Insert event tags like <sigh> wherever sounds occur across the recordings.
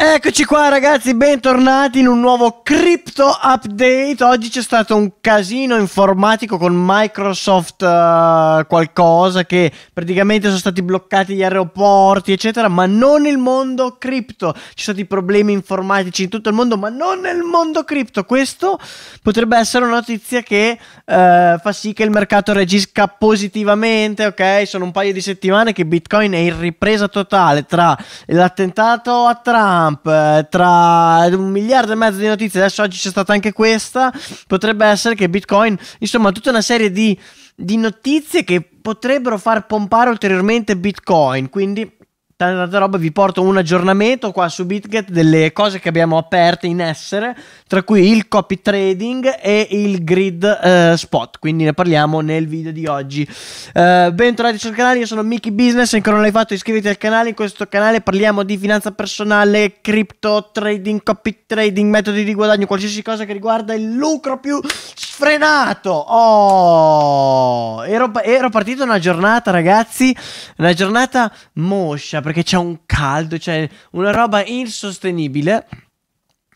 Eccoci qua ragazzi, bentornati in un nuovo crypto update. Oggi c'è stato un casino informatico con Microsoft uh, qualcosa che praticamente sono stati bloccati gli aeroporti, eccetera, ma non il mondo cripto. Ci sono stati problemi informatici in tutto il mondo, ma non nel mondo cripto. Questo potrebbe essere una notizia che uh, fa sì che il mercato reagisca positivamente, ok? Sono un paio di settimane che Bitcoin è in ripresa totale tra l'attentato a Trump Trump, eh, tra un miliardo e mezzo di notizie, adesso oggi c'è stata anche questa, potrebbe essere che Bitcoin, insomma, tutta una serie di, di notizie che potrebbero far pompare ulteriormente Bitcoin, quindi tanta roba, vi porto un aggiornamento qua su BitGet delle cose che abbiamo aperte in essere, tra cui il copy trading e il grid eh, spot, quindi ne parliamo nel video di oggi. Eh, bentornati sul canale, io sono Mickey Business, se ancora non l'hai fatto iscriviti al canale, in questo canale parliamo di finanza personale, crypto trading, copy trading, metodi di guadagno, qualsiasi cosa che riguarda il lucro più sfrenato. Oh, ero, ero partito una giornata ragazzi, una giornata moscia perché c'è un caldo, cioè una roba insostenibile.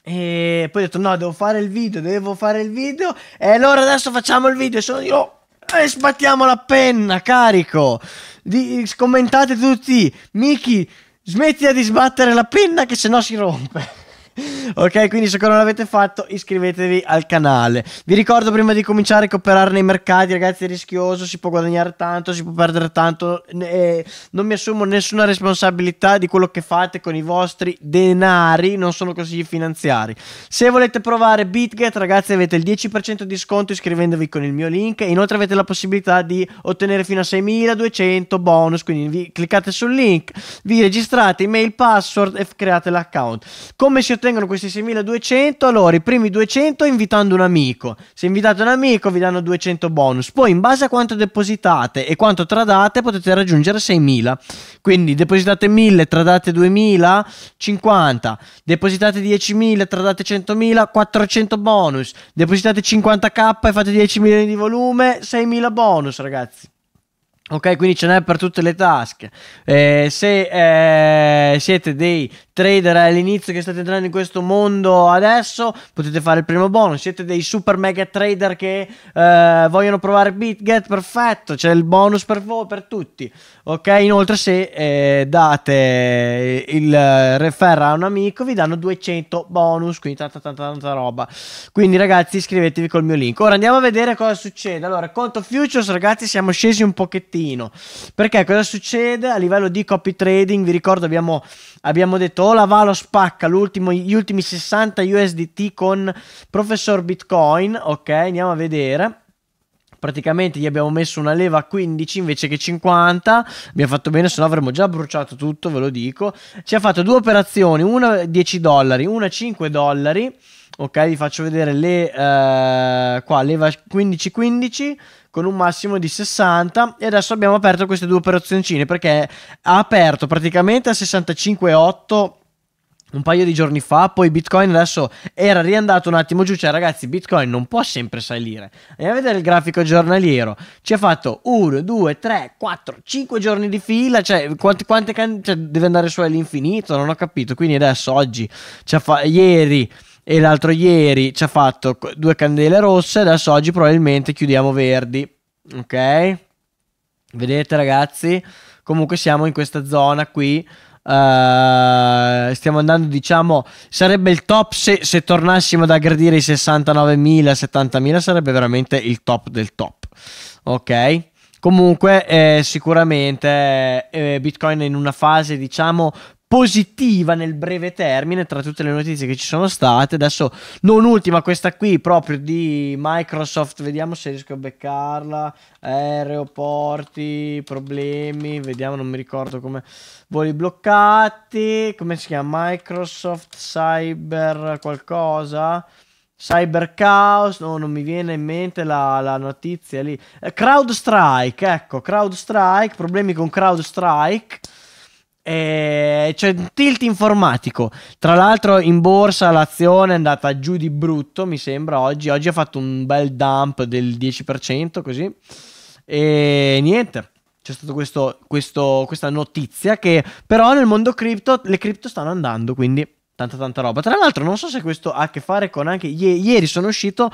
E poi ho detto no, devo fare il video, devo fare il video. E allora adesso facciamo il video, sono io. E eh, sbattiamo la penna, carico. Di, commentate tutti, Miki, Smetti di sbattere la penna che se no si rompe ok, quindi se ancora non l'avete fatto iscrivetevi al canale. Vi ricordo prima di cominciare che operare nei mercati, ragazzi, è rischioso, si può guadagnare tanto, si può perdere tanto. Eh, non mi assumo nessuna responsabilità di quello che fate con i vostri denari, non sono consigli finanziari. Se volete provare BitGet, ragazzi, avete il 10% di sconto iscrivendovi con il mio link. Inoltre avete la possibilità di ottenere fino a 6200 bonus, quindi vi cliccate sul link, vi registrate email, password e create l'account. Come si ottiene ottengono questi 6200, allora i primi 200 invitando un amico. Se invitate un amico vi danno 200 bonus. Poi in base a quanto depositate e quanto tradate potete raggiungere 6000. Quindi depositate 1000, tradate 2000, 50. Depositate 10.000, tradate 100.000, 400 bonus. Depositate 50k e fate 10 milioni di volume, 6000 bonus, ragazzi. Ok, quindi ce n'è per tutte le tasche. Eh, se eh, siete dei trader all'inizio che state entrando in questo mondo adesso, potete fare il primo bonus. Siete dei super mega trader che eh, vogliono provare BitGet, perfetto, c'è il bonus per voi, per tutti. Ok, inoltre se eh, date il referral a un amico vi danno 200 bonus, quindi tanta tanta tanta roba. Quindi ragazzi iscrivetevi col mio link. Ora andiamo a vedere cosa succede. Allora, conto futures ragazzi, siamo scesi un pochettino casino. Perché cosa succede? A livello di copy trading, vi ricordo, abbiamo, abbiamo detto o oh, la Valo spacca gli ultimi 60 USDT con professor Bitcoin, ok? Andiamo a vedere praticamente gli abbiamo messo una leva a 15 invece che 50 abbiamo fatto bene se no avremmo già bruciato tutto ve lo dico ci ha fatto due operazioni una 10 dollari una 5 dollari ok vi faccio vedere le eh, qua leva 15 15 con un massimo di 60 e adesso abbiamo aperto queste due operazioncine perché ha aperto praticamente a 65,8 un paio di giorni fa, poi Bitcoin adesso era riandato un attimo giù, cioè ragazzi Bitcoin non può sempre salire. Andiamo a vedere il grafico giornaliero, ci ha fatto 1, 2, 3, 4, 5 giorni di fila, cioè quante, quante can- cioè, deve andare su all'infinito, non ho capito, quindi adesso oggi, ci ha fa- ieri e l'altro ieri ci ha fatto due candele rosse, adesso oggi probabilmente chiudiamo verdi, ok? Vedete ragazzi? Comunque siamo in questa zona qui. Uh, stiamo andando, diciamo, sarebbe il top se, se tornassimo ad aggredire i 69.000, 70.000 sarebbe veramente il top del top. Ok? Comunque, eh, sicuramente eh, Bitcoin è in una fase, diciamo, positiva nel breve termine tra tutte le notizie che ci sono state. Adesso non ultima questa qui proprio di Microsoft, vediamo se riesco a beccarla. Aeroporti, problemi, vediamo, non mi ricordo come voli bloccati, come si chiama Microsoft Cyber qualcosa. Cyber Chaos, no, non mi viene in mente la, la notizia lì. Eh, CrowdStrike, ecco, CrowdStrike, problemi con CrowdStrike eh, c'è un tilt informatico. Tra l'altro, in borsa l'azione è andata giù di brutto. Mi sembra oggi. Oggi ha fatto un bel dump del 10%. Così e niente. C'è stata questa notizia che però nel mondo cripto le cripto stanno andando, quindi tanta tanta roba. Tra l'altro non so se questo ha a che fare con anche ieri sono uscito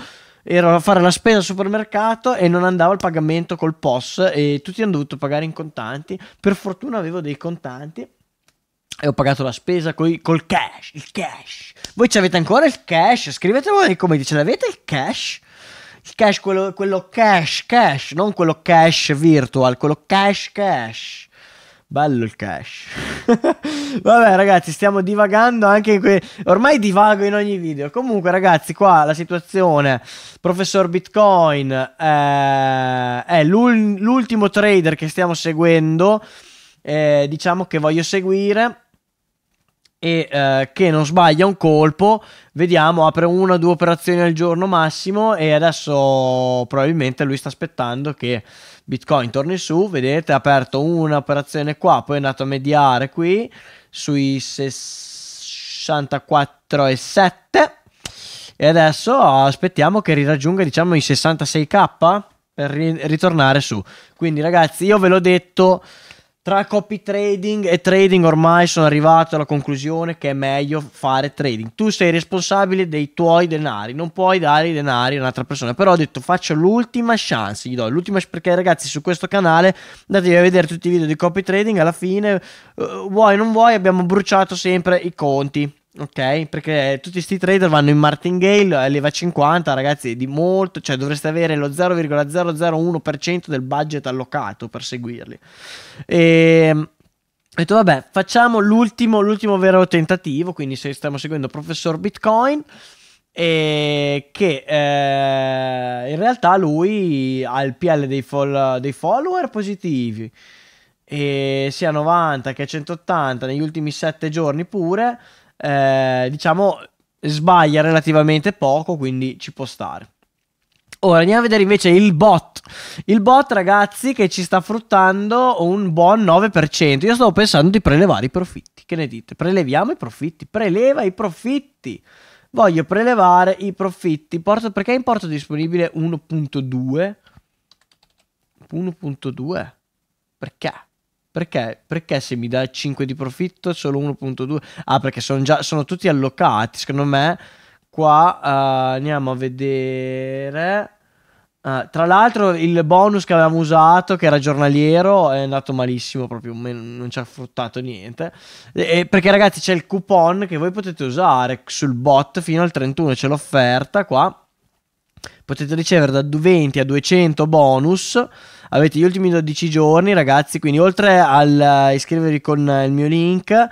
ero a fare la spesa al supermercato e non andavo al pagamento col POS e tutti hanno dovuto pagare in contanti. Per fortuna avevo dei contanti e ho pagato la spesa coi, col cash, il cash. Voi ce l'avete ancora il cash? Scrivetelo nei commenti, ce l'avete il cash? Il cash, quello, quello cash, cash, non quello cash virtual, quello cash, cash. Bello il cash. <laughs> Vabbè, ragazzi, stiamo divagando anche in que... Ormai divago in ogni video. Comunque, ragazzi, qua la situazione. Professor Bitcoin eh, è l'ultimo trader che stiamo seguendo. Eh, diciamo che voglio seguire e eh, che non sbaglia un colpo. Vediamo, apre una o due operazioni al giorno massimo e adesso probabilmente lui sta aspettando che Bitcoin torni su, vedete, ha aperto un'operazione qua, poi è andato a mediare qui sui 64,7 e adesso aspettiamo che riraggiunga diciamo i 66k per ritornare su. Quindi ragazzi, io ve l'ho detto tra copy trading e trading ormai sono arrivato alla conclusione che è meglio fare trading. Tu sei responsabile dei tuoi denari, non puoi dare i denari a un'altra persona. Però ho detto faccio l'ultima chance, gli do l'ultima perché ragazzi su questo canale andatevi a vedere tutti i video di copy trading, alla fine uh, vuoi non vuoi abbiamo bruciato sempre i conti. Ok, perché tutti questi trader vanno in martingale a eh, leva 50, ragazzi, di molto, cioè dovreste avere lo 0,001% del budget allocato per seguirli. E ehm, ho detto vabbè, facciamo l'ultimo, l'ultimo vero tentativo, quindi se stiamo seguendo professor Bitcoin, e eh, che eh, in realtà lui ha il PL dei, fol- dei follower positivi, e eh, sia a 90 che a 180 negli ultimi 7 giorni pure, eh, diciamo, sbaglia relativamente poco, quindi ci può stare. Ora andiamo a vedere invece il bot. Il bot, ragazzi, che ci sta fruttando un buon 9%. Io stavo pensando di prelevare i profitti. Che ne dite? Preleviamo i profitti. Preleva i profitti. Voglio prelevare i profitti. Porto, perché in porto disponibile 1.2? 1.2? Perché? Perché? Perché se mi dà 5 di profitto solo 1.2? Ah, perché sono già sono tutti allocati. Secondo me, qua uh, andiamo a vedere. Uh, tra l'altro, il bonus che avevamo usato, che era giornaliero, è andato malissimo. Proprio non ci ha fruttato niente. E, perché, ragazzi, c'è il coupon che voi potete usare sul bot fino al 31. C'è l'offerta qua. Potete ricevere da 20 a 200 bonus avete gli ultimi 12 giorni ragazzi, quindi oltre a eh, iscrivervi con eh, il mio link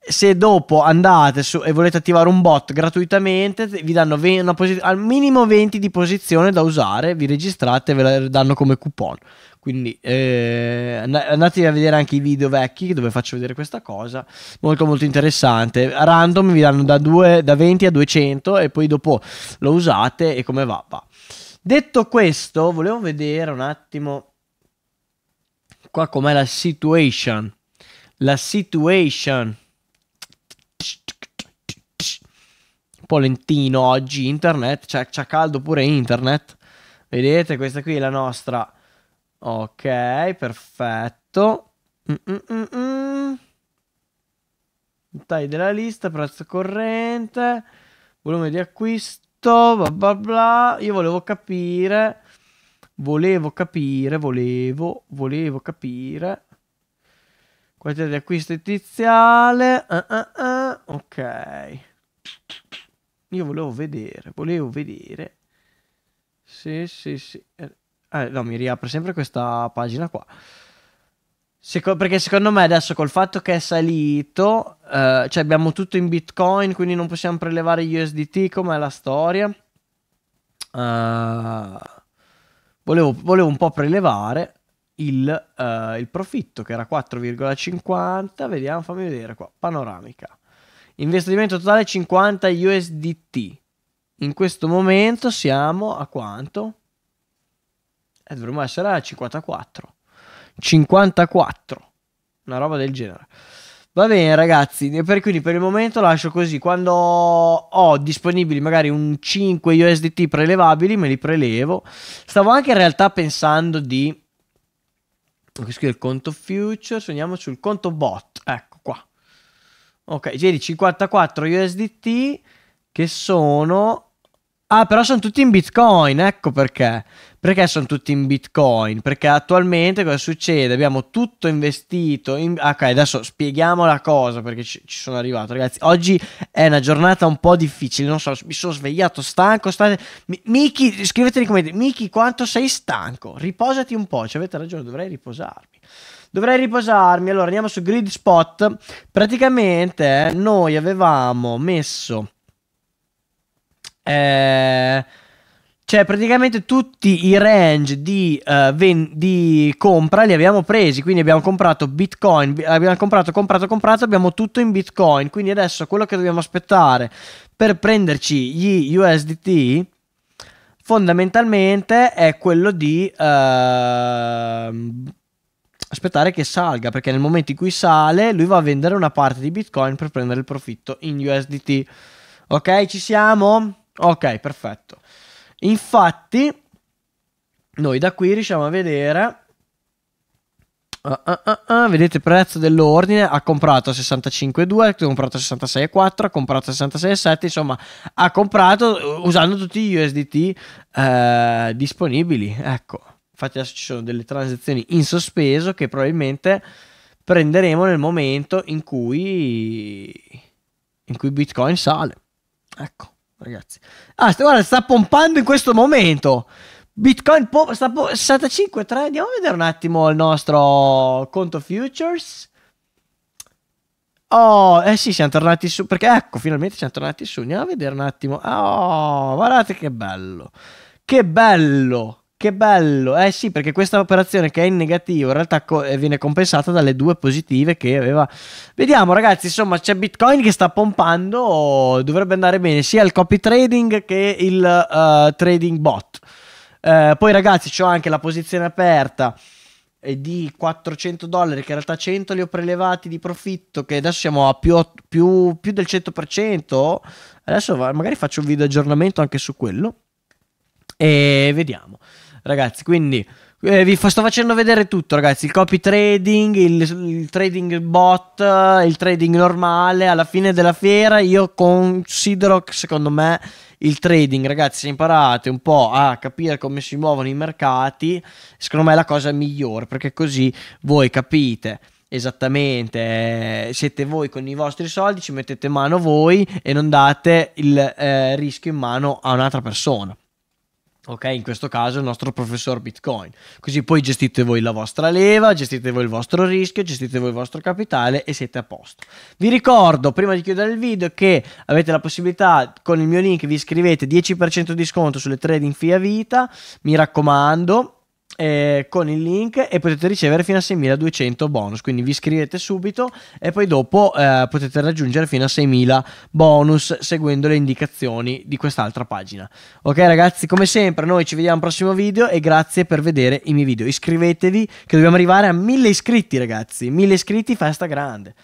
se dopo andate su e volete attivare un bot gratuitamente, vi danno posi- al minimo 20 di posizione da usare, vi registrate e ve la danno come coupon. Quindi eh, andatevi a vedere anche i video vecchi dove faccio vedere questa cosa, molto molto interessante. A random vi danno da, due, da 20 a 200 e poi dopo lo usate e come va va. Detto questo, volevo vedere un attimo qua com'è la situation. La situation. Un po' lentino oggi internet, c'è, c'è caldo pure internet. Vedete, questa qui è la nostra. Ok, perfetto. mm, mm, mm, mm. Tagli della lista, prezzo corrente, volume di acquisto, bla bla bla. Io volevo capire Volevo capire, volevo, volevo capire. Qualità di acquisto iniziale. Uh, uh, uh. Ok. Io volevo vedere, volevo vedere. Sì, sì, sì. Eh, no, mi riapre sempre questa pagina qua. Seco perché secondo me adesso col fatto che è salito, eh, cioè abbiamo tutto in bitcoin, quindi non possiamo prelevare USDT, com'è la storia? Uh, volevo, volevo un po' prelevare il, uh, il profitto che era 4,50, vediamo, fammi vedere qua, panoramica. Investimento totale 50 USDT. In questo momento siamo a quanto? Eh, dovremmo essere a 54. 54. Una roba del genere. Va bene, ragazzi. Per, quindi per il momento lascio così. Quando ho disponibili magari un 5 USDT prelevabili, me li prelevo. Stavo anche in realtà pensando di. Questo qui il conto futures. Andiamo sul conto bot. Ecco qua. Ok, vedi 54 USDT che sono. Ah, però sono tutti in Bitcoin. Ecco perché. Perché sono tutti in Bitcoin? Perché attualmente cosa succede? Abbiamo tutto investito in... Ok, adesso spieghiamo la cosa perché ci, ci sono arrivato. Ragazzi, oggi è una giornata un po' difficile, non so, mi sono svegliato stanco. stanco. Miki, scrivete nei commenti, Miki quanto sei stanco? Riposati un po', Ci cioè, avete ragione, dovrei riposarmi dovrei riposarmi. Allora andiamo su grid spot. Praticamente eh, noi avevamo messo. Eh, cioè, praticamente tutti i range di, uh, ven- di, compra li abbiamo presi. Quindi abbiamo comprato Bitcoin, abbiamo comprato, comprato, comprato, abbiamo tutto in Bitcoin. Quindi adesso quello che dobbiamo aspettare per prenderci gli USDT fondamentalmente è quello di uh, aspettare che salga. Perché nel momento in cui sale, lui va a vendere una parte di Bitcoin per prendere il profitto in USDT. Ok, ci siamo? Ok, perfetto. Infatti, noi da qui riusciamo a vedere. Uh, uh, uh, vedete il prezzo dell'ordine ha comprato a 65,2 ha comprato a 66,4 ha comprato a 66,7 insomma ha comprato usando tutti gli USDT eh, disponibili ecco infatti adesso ci sono delle transazioni in sospeso che probabilmente prenderemo nel momento in cui in cui Bitcoin sale ecco ragazzi. Ah, sta, guarda, sta pompando in questo momento. Bitcoin pop, sta po- 65,3. Andiamo a vedere un attimo il nostro conto futures. Oh, eh sì, siamo tornati su. Perché ecco, finalmente siamo tornati su. Andiamo a vedere un attimo. Oh, guardate che bello. Che bello. Che bello, eh sì, perché questa operazione che è in negativo in realtà co- eh, viene compensata dalle due positive che aveva. Vediamo ragazzi, insomma c'è Bitcoin che sta pompando, oh, dovrebbe andare bene sia il copy trading che il uh, trading bot. Uh, poi ragazzi ho anche la posizione aperta di 400 dollari che in realtà 100 li ho prelevati di profitto che adesso siamo a più, più, più del 100% adesso magari faccio un video aggiornamento anche su quello e vediamo Ragazzi, quindi eh, vi fa, sto facendo vedere tutto, ragazzi. Il copy trading, il, il, trading bot, il trading normale. Alla fine della fiera io considero che secondo me il trading, ragazzi, se imparate un po' a capire come si muovono i mercati, secondo me è la cosa migliore, perché così voi capite Esattamente, eh, siete voi con i vostri soldi, ci mettete mano voi e non date il eh, rischio in mano a un'altra persona. Ok, in questo caso il nostro professor Bitcoin. Così poi gestite voi la vostra leva, gestite voi il vostro rischio, gestite voi il vostro capitale e siete a posto. Vi ricordo, prima di chiudere il video, che avete la possibilità con il mio link vi iscrivete 10% di sconto sulle trading fee a vita. Mi raccomando, eh, con il link e potete ricevere fino a 6200 bonus quindi vi iscrivete subito e poi dopo eh, potete raggiungere fino a 6000 bonus seguendo le indicazioni di quest'altra pagina ok ragazzi come sempre noi ci vediamo al prossimo video e grazie per vedere i miei video iscrivetevi che dobbiamo arrivare a 1000 iscritti ragazzi 1000 iscritti festa grande